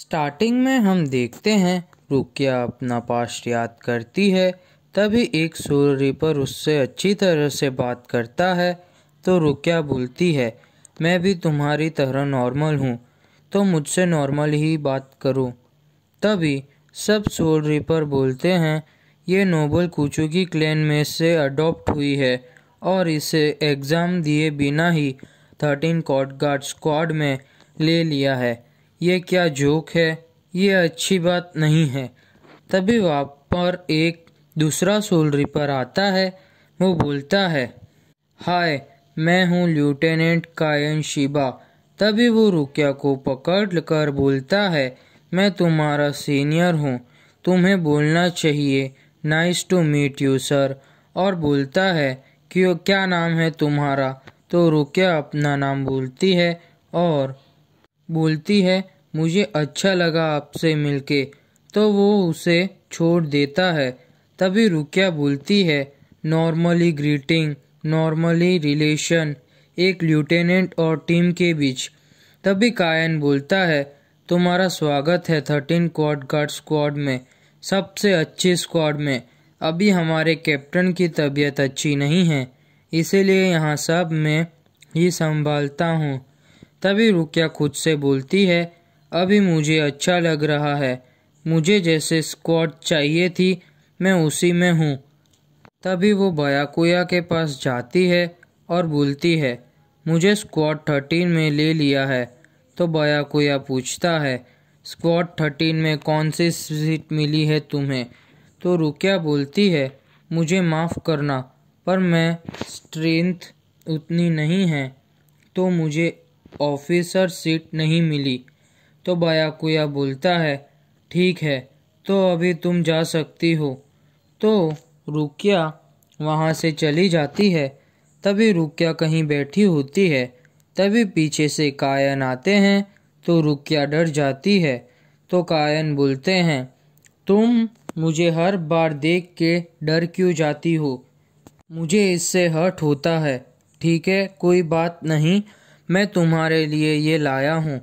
starting में हम देखते हैं रुकिया अपना पास्ट याद करती है तभी एक सूर्य पर उससे अच्छी तरह से बात करता है तो रुकिया बोलती है मैं भी तुम्हारी तरह नॉर्मल हूँ तो मुझसे नॉर्मल ही बात करो तभी सब सोल रिपर बोलते हैं ये नोबल कुचुकी क्लैन में से अडॉप्ट हुई है और इसे एग्ज़ाम दिए बिना ही थर्टीन कॉट गार्ड स्क्वाड में ले लिया है ये क्या जोक है ये अच्छी बात नहीं है तभी वहाँ पर एक दूसरा सोल रिपर आता है वो बोलता है हाय मैं हूँ लेफ्टिनेंट कायन शिबा तभी वो रुकिया को पकड़ कर बोलता है मैं तुम्हारा सीनियर हूँ तुम्हें बोलना चाहिए nice to meet you sir और बोलता है कि क्या नाम है तुम्हारा तो रुकिया अपना नाम बोलती है और बोलती है मुझे अच्छा लगा आपसे मिलके तो वो उसे छोड़ देता है तभी रुकिया बोलती है नॉर्मली ग्रीटिंग नॉर्मली रिलेशन एक ल्यूटेनेंट और टीम के बीच तभी कायन बोलता है तुम्हारा स्वागत है थर्टीन क्वाड गार्ड स्क्वाड में सबसे अच्छी स्क्वाड में अभी हमारे कैप्टन की तबीयत अच्छी नहीं है इसीलिए यहाँ सब मैं ही संभालता हूँ तभी रुकिया खुद से बोलती है अभी मुझे अच्छा लग रहा है मुझे जैसे स्क्वाड चाहिए थी मैं उसी में हूँ तभी वो बयाकुया के पास जाती है और बोलती है मुझे स्क्वाड थर्टीन में ले लिया है तो बयाकुया पूछता है स्क्वाड थर्टीन में कौन सी सीट मिली है तुम्हें तो रुकिया बोलती है मुझे माफ़ करना पर मैं स्ट्रेंथ उतनी नहीं है तो मुझे ऑफिसर सीट नहीं मिली तो बायाकुया बोलता है ठीक है तो अभी तुम जा सकती हो तो रुकिया वहाँ से चली जाती है तभी रुकिया कहीं बैठी होती है तभी पीछे से कायन आते हैं तो रुकिया डर जाती है तो कायन बोलते हैं तुम मुझे हर बार देख के डर क्यों जाती हो मुझे इससे हर्ट होता है ठीक है कोई बात नहीं मैं तुम्हारे लिए ये लाया हूँ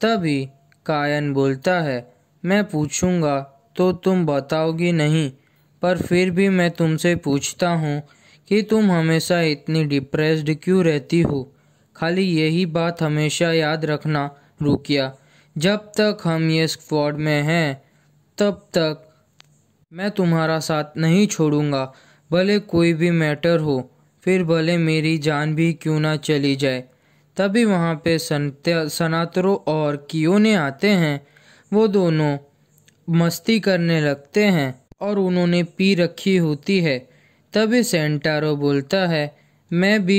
तभी कायन बोलता है मैं पूछूँगा तो तुम बताओगी नहीं पर फिर भी मैं तुमसे पूछता हूँ कि तुम हमेशा इतनी डिप्रेस्ड क्यों रहती हो खाली यही बात हमेशा याद रखना रुकिया जब तक हम ये स्क्वाड में हैं तब तक मैं तुम्हारा साथ नहीं छोड़ूंगा भले कोई भी मैटर हो फिर भले मेरी जान भी क्यों ना चली जाए तभी वहाँ पे सनातरों और कियोने आते हैं वो दोनों मस्ती करने लगते हैं और उन्होंने पी रखी होती है तभी सेंटारो बोलता है मैं भी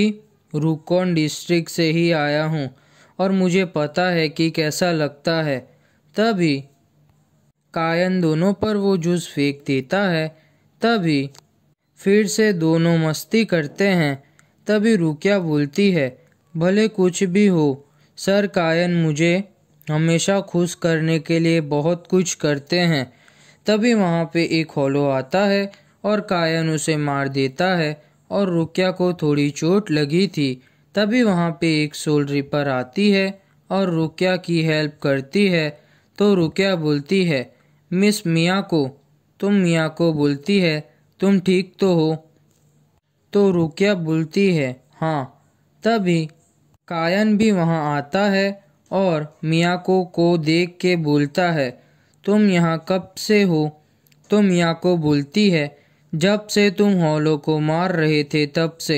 रुकोन डिस्ट्रिक्ट से ही आया हूँ और मुझे पता है कि कैसा लगता है तभी कायन दोनों पर वो जूस फेंक देता है तभी फिर से दोनों मस्ती करते हैं तभी रुकिया बोलती है भले कुछ भी हो सर कायन मुझे हमेशा खुश करने के लिए बहुत कुछ करते हैं तभी वहाँ पे एक हॉलो आता है और कायन उसे मार देता है और रुकिया को थोड़ी चोट लगी थी तभी वहाँ पे एक सोल रिपर आती है और रुकिया की हेल्प करती है तो रुकिया बोलती है मिस मियाँ को तुम मियाँ को बोलती है तुम ठीक तो हो तो रुकिया बोलती है हाँ तभी कायन भी वहाँ आता है और मियाको को देख के बोलता है तुम यहाँ कब से हो तो मियाको बोलती है जब से तुम हौलों को मार रहे थे तब से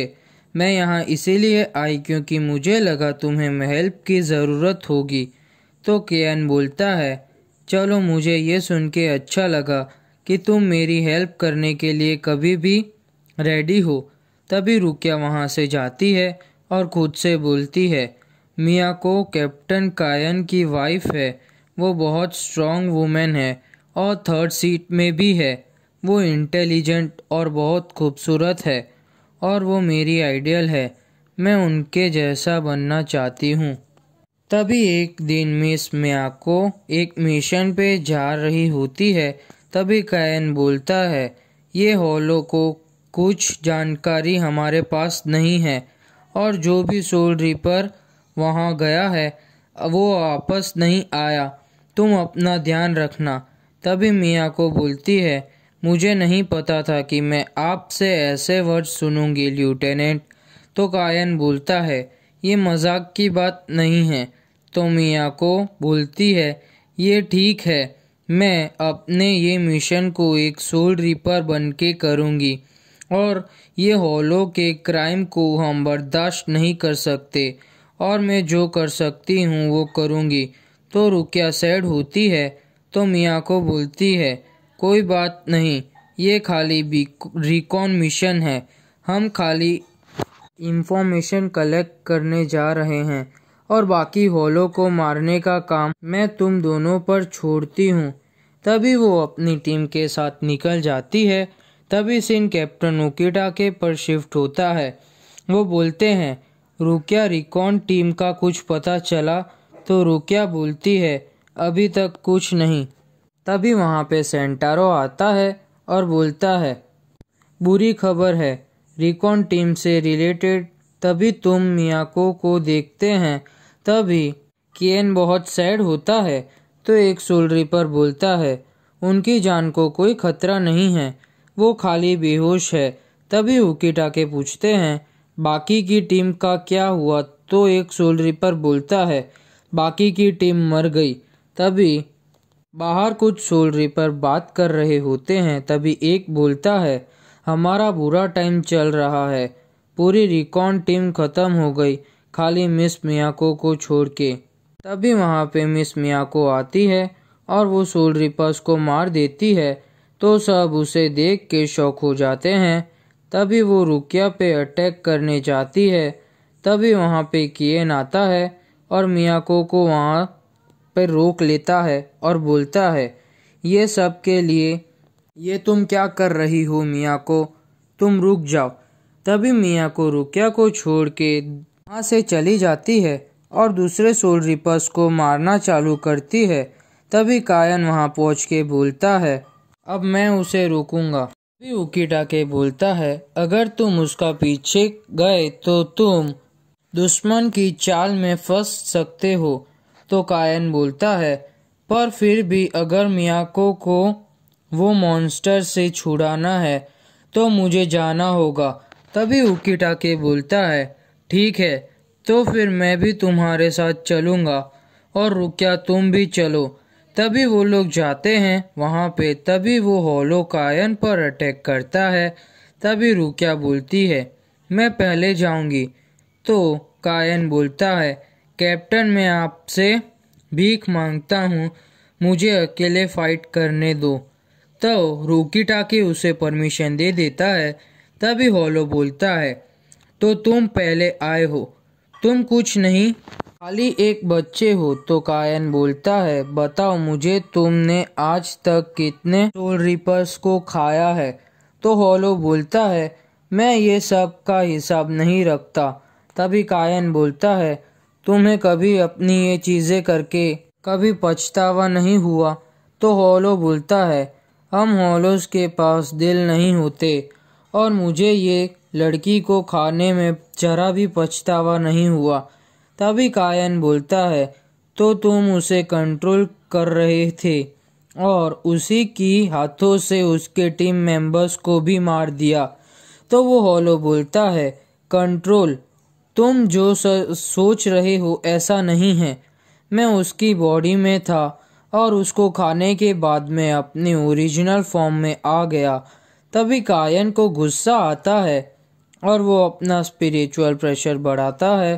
मैं यहाँ इसीलिए आई क्योंकि मुझे लगा तुम्हें हेल्प की ज़रूरत होगी तो केन बोलता है चलो मुझे ये सुन के अच्छा लगा कि तुम मेरी हेल्प करने के लिए कभी भी रेडी हो तभी रुकिया वहाँ से जाती है और खुद से बोलती है मियाँ को कैप्टन कायन की वाइफ है वो बहुत स्ट्रॉन्ग वूमेन है और थर्ड सीट में भी है वो इंटेलिजेंट और बहुत खूबसूरत है और वो मेरी आइडियल है मैं उनके जैसा बनना चाहती हूँ तभी एक दिन मिस मिया को एक मिशन पे जा रही होती है तभी कायन बोलता है ये हॉलो को कुछ जानकारी हमारे पास नहीं है और जो भी सोल रीपर वहाँ गया है वो वापस नहीं आया तुम अपना ध्यान रखना तभी मियाँ को बोलती है मुझे नहीं पता था कि मैं आपसे ऐसे वर्ड सुनूंगी ल्यूटेनेंट तो कायन बोलता है ये मजाक की बात नहीं है तो मियाँ को बोलती है ये ठीक है मैं अपने ये मिशन को एक सोल रीपर बन के करूँगी और ये हॉलों के क्राइम को हम बर्दाश्त नहीं कर सकते और मैं जो कर सकती हूँ वो करूँगी तो रुकिया सैड होती है तो मियाँ को बोलती है कोई बात नहीं ये खाली रिकॉन मिशन है हम खाली इंफॉर्मेशन कलेक्ट करने जा रहे हैं और बाकी होलों को मारने का काम मैं तुम दोनों पर छोड़ती हूँ तभी वो अपनी टीम के साथ निकल जाती है तभी सीन कैप्टन ओकेटा के पर शिफ्ट होता है वो बोलते हैं रुकिया रिकॉन टीम का कुछ पता चला तो रुकिया बोलती है अभी तक कुछ नहीं तभी वहाँ पे सेंटारो आता है और बोलता है बुरी खबर है रिकॉन टीम से रिलेटेड तभी तुम मियाको को देखते हैं तभी केन बहुत सैड होता है तो एक सोलरी पर बोलता है उनकी जान को कोई खतरा नहीं है वो खाली बेहोश है तभी हुकीटा के पूछते हैं बाकी की टीम का क्या हुआ तो एक सोल पर बोलता है बाकी की टीम मर गई तभी बाहर कुछ सोल पर बात कर रहे होते हैं तभी एक बोलता है हमारा बुरा टाइम चल रहा है पूरी रिकॉन टीम ख़त्म हो गई खाली मिस मियाको को छोड़ के तभी वहाँ पे मिस मियाको आती है और वो सोल रिपर्स को मार देती है तो सब उसे देख के शौक हो जाते हैं तभी वो रुकिया पे अटैक करने जाती है तभी वहाँ पे किएन आता है और को को वहाँ पर रोक लेता है और बोलता है ये सब के लिए ये तुम क्या कर रही हो मियाँ को तुम रुक जाओ तभी मियाँ को रुकिया को छोड़ के वहाँ से चली जाती है और दूसरे सोल रिपर्स को मारना चालू करती है तभी कायन वहाँ पहुँच के बोलता है अब मैं उसे रोकूंगा भी उकीटाके बोलता है अगर तुम उसका पीछे गए तो तुम दुश्मन की चाल में फंस सकते हो तो कायन बोलता है पर फिर भी अगर मियाको को वो मॉन्स्टर से छुड़ाना है तो मुझे जाना होगा तभी टाके बोलता है ठीक है तो फिर मैं भी तुम्हारे साथ चलूँगा और रुकिया तुम भी चलो तभी वो लोग जाते हैं वहाँ पे तभी वो कायन पर अटैक करता है तभी रुकिया बोलती है मैं पहले जाऊंगी तो कायन बोलता है कैप्टन मैं आपसे भीख मांगता हूँ मुझे अकेले फाइट करने दो तो रूकी टाके उसे परमिशन दे देता है तभी होलो बोलता है तो तुम पहले आए हो तुम कुछ नहीं खाली एक बच्चे हो तो कायन बोलता है बताओ मुझे तुमने आज तक कितने टोल रिपर्स को खाया है तो हॉलो बोलता है मैं ये सब का हिसाब नहीं रखता तभी कायन बोलता है तुम्हें कभी अपनी ये चीज़ें करके कभी पछतावा नहीं हुआ तो हॉलो बोलता है हम हॉलोज के पास दिल नहीं होते और मुझे ये लड़की को खाने में जरा भी पछतावा नहीं हुआ तभी कायन बोलता है तो तुम उसे कंट्रोल कर रहे थे और उसी की हाथों से उसके टीम मेंबर्स को भी मार दिया तो वो हॉलो बोलता है कंट्रोल तुम जो सोच रहे हो ऐसा नहीं है मैं उसकी बॉडी में था और उसको खाने के बाद में अपने ओरिजिनल फॉर्म में आ गया तभी कायन को गुस्सा आता है और वो अपना स्पिरिचुअल प्रेशर बढ़ाता है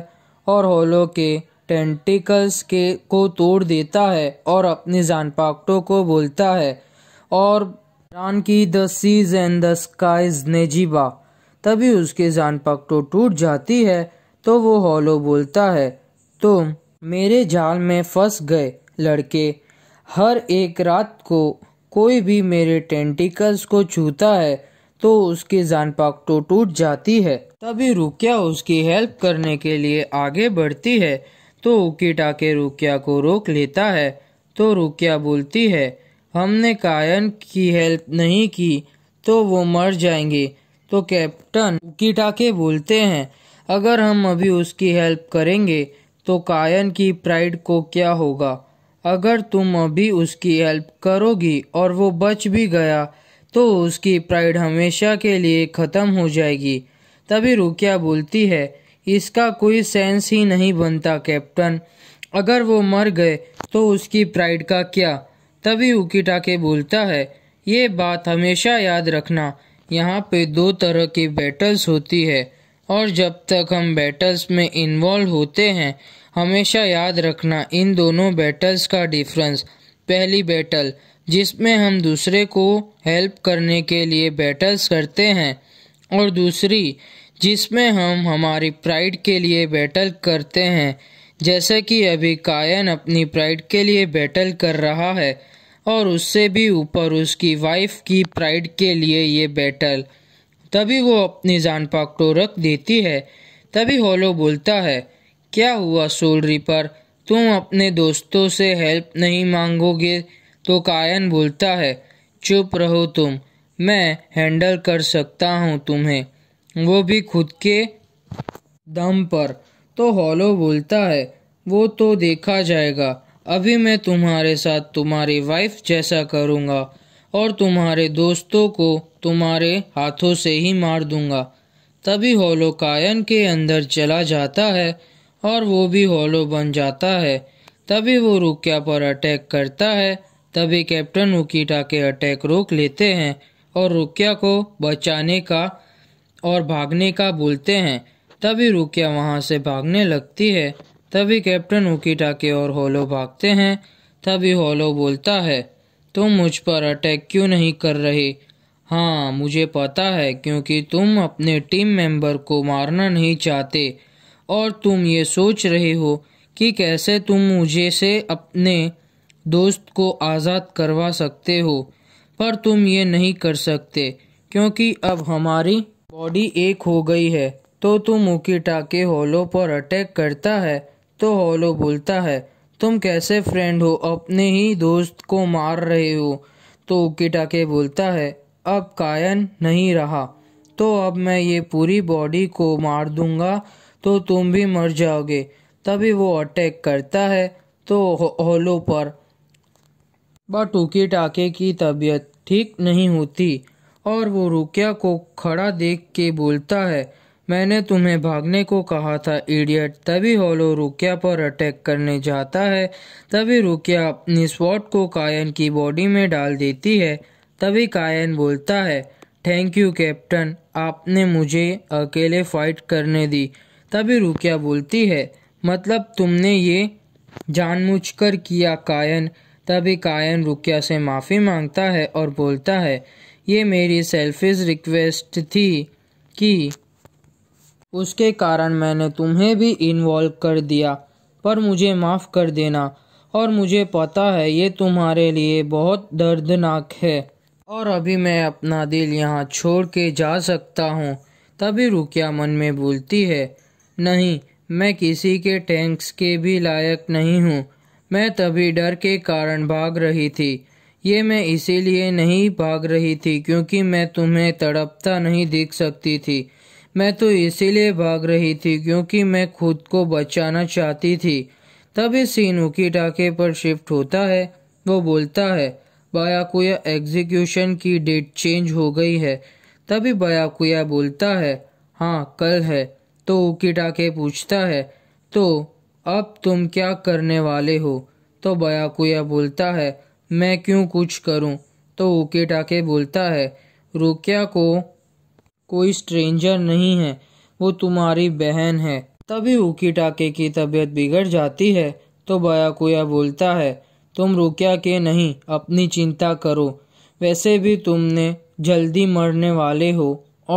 और होलो के टेंटिकल्स के को तोड़ देता है और अपने जान पाकटों को बोलता है और ईरान की the seas and the skies नेजीबा तभी उसके जान पाकटो टूट जाती है तो वो होलो बोलता है तुम मेरे जाल में फंस गए लड़के हर एक रात को कोई भी मेरे टेंटिकल्स को छूता है तो उसकी जान तो टूट जाती है तभी रुकिया उसकी हेल्प करने के लिए आगे बढ़ती है तो उकीट आके रुकिया को रोक लेता है तो रुकिया बोलती है हमने कायन की हेल्प नहीं की तो वो मर जाएंगे तो कैप्टन उकीटा के बोलते हैं अगर हम अभी उसकी हेल्प करेंगे तो कायन की प्राइड को क्या होगा अगर तुम अभी उसकी हेल्प करोगी और वो बच भी गया तो उसकी प्राइड हमेशा के लिए ख़त्म हो जाएगी तभी रुकिया बोलती है इसका कोई सेंस ही नहीं बनता कैप्टन अगर वो मर गए तो उसकी प्राइड का क्या तभी उकीटा के बोलता है ये बात हमेशा याद रखना यहाँ पे दो तरह की बैटल्स होती है और जब तक हम बैटल्स में इन्वॉल्व होते हैं हमेशा याद रखना इन दोनों बैटल्स का डिफरेंस पहली बैटल जिसमें हम दूसरे को हेल्प करने के लिए बैटल्स करते हैं और दूसरी जिसमें हम हमारी प्राइड के लिए बैटल करते हैं जैसे कि अभी कायन अपनी प्राइड के लिए बैटल कर रहा है और उससे भी ऊपर उसकी वाइफ की प्राइड के लिए ये बैटल तभी वो अपनी जान पाकटो रख देती है तभी होलो बोलता है क्या हुआ सोलरी पर तुम अपने दोस्तों से हेल्प नहीं मांगोगे तो कायन बोलता है चुप रहो तुम मैं हैंडल कर सकता हूँ तुम्हें वो भी खुद के दम पर तो हॉलो बोलता है वो तो देखा जाएगा अभी मैं तुम्हारे साथ तुम्हारी वाइफ जैसा करूँगा और तुम्हारे दोस्तों को तुम्हारे हाथों से ही मार दूंगा तभी हॉलो कायन के अंदर चला जाता है और वो भी हॉलो बन जाता है तभी वो रुकिया पर अटैक करता है तभी कैप्टन उकीटा के अटैक रोक लेते हैं और रुकिया को बचाने का और भागने का बोलते हैं तभी रुकिया वहां से भागने लगती है तभी कैप्टन उकीटा के और होलो भागते हैं तभी होलो बोलता है तुम मुझ पर अटैक क्यों नहीं कर रहे हाँ मुझे पता है क्योंकि तुम अपने टीम मेंबर को मारना नहीं चाहते और तुम ये सोच रहे हो कि कैसे तुम मुझे से अपने दोस्त को आज़ाद करवा सकते हो पर तुम ये नहीं कर सकते क्योंकि अब हमारी बॉडी एक हो गई है तो तुम उकीटा के हॉलो पर अटैक करता है तो हॉलो बोलता है तुम कैसे फ्रेंड हो अपने ही दोस्त को मार रहे हो तो उकीटा के बोलता है अब कायन नहीं रहा तो अब मैं ये पूरी बॉडी को मार दूंगा तो तुम भी मर जाओगे तभी वो अटैक करता है तो हॉलो पर बा टूकी टाके की तबीयत ठीक नहीं होती और वो रुकिया को खड़ा देख के बोलता है मैंने तुम्हें भागने को कहा था इडियट तभी हॉलो रुकिया पर अटैक करने जाता है तभी रुकिया अपनी स्पॉट को कायन की बॉडी में डाल देती है तभी कायन बोलता है थैंक यू कैप्टन आपने मुझे अकेले फाइट करने दी तभी रुकिया बोलती है मतलब तुमने ये जानबूझकर किया कायन तभी कायन रुकिया से माफ़ी मांगता है और बोलता है ये मेरी सेल्फिश रिक्वेस्ट थी कि उसके कारण मैंने तुम्हें भी इन्वॉल्व कर दिया पर मुझे माफ़ कर देना और मुझे पता है ये तुम्हारे लिए बहुत दर्दनाक है और अभी मैं अपना दिल यहाँ छोड़ के जा सकता हूँ तभी रुकिया मन में बोलती है नहीं मैं किसी के टैंक्स के भी लायक नहीं हूँ मैं तभी डर के कारण भाग रही थी ये मैं इसीलिए नहीं भाग रही थी क्योंकि मैं तुम्हें तड़पता नहीं देख सकती थी मैं तो इसीलिए भाग रही थी क्योंकि मैं खुद को बचाना चाहती थी तभी सीन उकी टाके पर शिफ्ट होता है वो बोलता है बायाकुया एग्जीक्यूशन की डेट चेंज हो गई है तभी बायाकुया बोलता है हाँ कल है तो उकी टाके पूछता है तो अब तुम क्या करने वाले हो तो बयाकुया बोलता है मैं क्यों कुछ करूं तो ओके टाके बोलता है रुकिया को कोई स्ट्रेंजर नहीं है वो तुम्हारी बहन है तभी ओके टाके की तबीयत बिगड़ जाती है तो बयाकुया बोलता है तुम रुकिया के नहीं अपनी चिंता करो वैसे भी तुमने जल्दी मरने वाले हो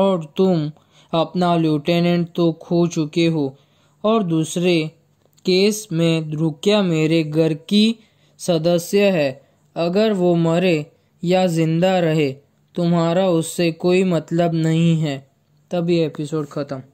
और तुम अपना लेफ्टिनेंट तो खो चुके हो और दूसरे केस में रुकिया मेरे घर की सदस्य है अगर वो मरे या ज़िंदा रहे तुम्हारा उससे कोई मतलब नहीं है तभी एपिसोड ख़त्म